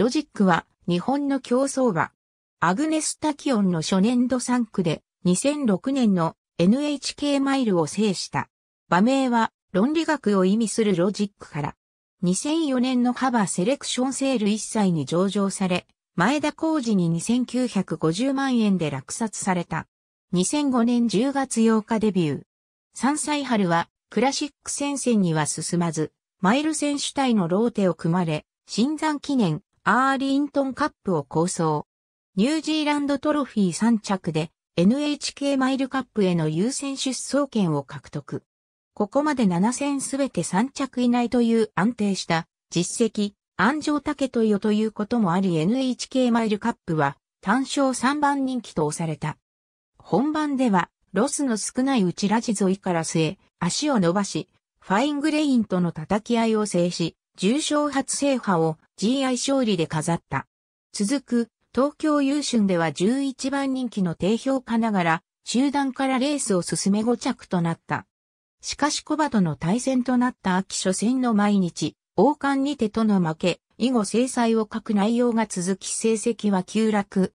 ロジックは日本の競争馬。アグネス・タキオンの初年度3区で2006年の NHK マイルを制した。馬名は論理学を意味するロジックから。2004年のバセレクションセール1歳に上場され、前田浩二に2950万円で落札された。2005年10月8日デビュー。3歳春はクラシック戦線には進まず、マイル選手隊のローテを組まれ、新山記念、アーリントンカップを構想。ニュージーランドトロフィー3着で NHK マイルカップへの優先出走権を獲得。ここまで7戦すべて3着以内という安定した実績、安城竹豊ということもあり NHK マイルカップは単勝3番人気と押された。本番ではロスの少ないうちラジゾイから末、足を伸ばし、ファイングレインとの叩き合いを制し、重賞初制覇を GI 勝利で飾った。続く、東京優春では11番人気の低評価ながら、集団からレースを進め5着となった。しかしコバとの対戦となった秋初戦の毎日、王冠にてとの負け、以後制裁を書く内容が続き成績は急落。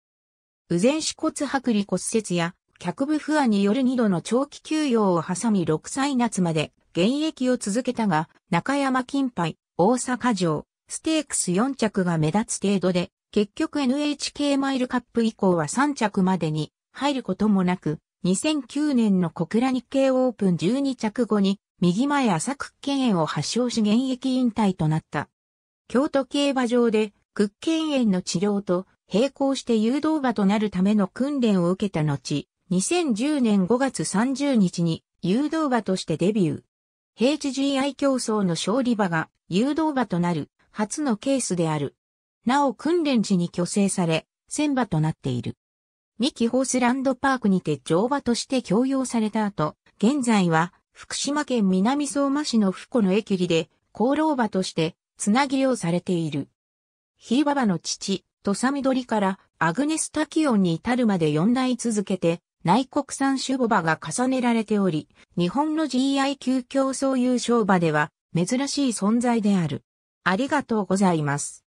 右前死骨剥離骨折や、脚部不安による2度の長期休養を挟み6歳夏まで現役を続けたが、中山金杯、大阪城、ステークス4着が目立つ程度で、結局 NHK マイルカップ以降は3着までに入ることもなく、2009年の小倉日経オープン12着後に、右前浅屈ッケを発症し現役引退となった。京都競馬場で、屈ッケ炎の治療と並行して誘導馬となるための訓練を受けた後、2010年5月30日に誘導馬としてデビュー。平地 GI 競争の勝利馬が誘導馬となる初のケースである。なお訓練時に虚勢され、戦馬となっている。ミキホースランドパークにて乗馬として供用された後、現在は福島県南相馬市の福子の駅里で、功労馬として、つなぎをされている。ひいばばの父、土佐緑からアグネスタキオンに至るまで四代続けて、内国産種牡馬が重ねられており、日本の GI 級競争優勝馬では珍しい存在である。ありがとうございます。